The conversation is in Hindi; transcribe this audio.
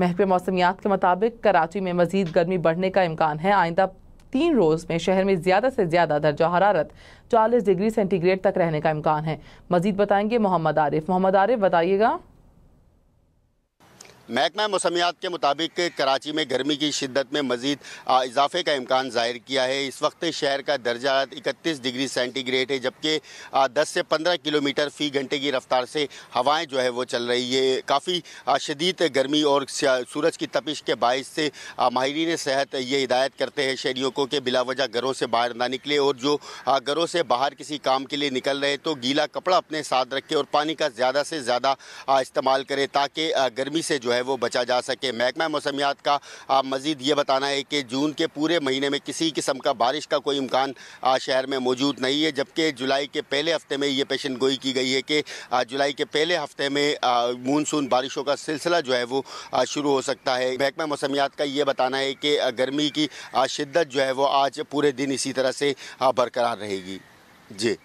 महकमे मौसमियात के मुताबिक कराची में मजीद गर्मी बढ़ने का इम्कान है आइंदा तीन रोज़ में शहर में ज़्यादा से ज़्यादा दर्जा हरारत चालीस डिग्री सेंटीग्रेड तक रहने का इम्कान है मजीद बताएंगे मोहम्मद आरिफ मोहम्मद आरिफ बताइएगा महकमा मौसमियात के मुताबिक कराची में गर्मी की शिद्दत में मजीद इजाफे का इम्कान ज़ाहिर किया है इस वक्त शहर का दर्जा इकतीस डिग्री सेंटीग्रेड है जबकि दस से पंद्रह किलोमीटर फ़ी घंटे की रफ्तार से हवाएं जो है वो चल रही है काफ़ी शदीद गर्मी और सूरज की तपिश के बायस से माहरीन सेहत ये हिदायत करते हैं शहरीों को कि बिलावजा घरों से बाहर ना निकले और जो घरों से बाहर किसी काम के लिए निकल रहे तो गीला कपड़ा अपने साथ रखें और पानी का ज़्यादा से ज़्यादा इस्तेमाल करें ताकि गर्मी से जो है वो बचा जा सके महकमा मौसमियात का मज़ीद ये बताना है कि जून के पूरे महीने में किसी किस्म का बारिश का कोई इम्कान शहर में मौजूद नहीं है जबकि जुलाई के पहले हफ्ते में ये पेशन गोई की गई है कि जुलाई के पहले हफ्ते में मानसून बारिशों का सिलसिला जो है वो शुरू हो सकता है महकमा मौसमियात का ये बताना है कि गर्मी की शिद्दत जो है वो आज पूरे दिन इसी तरह से बरकरार रहेगी जी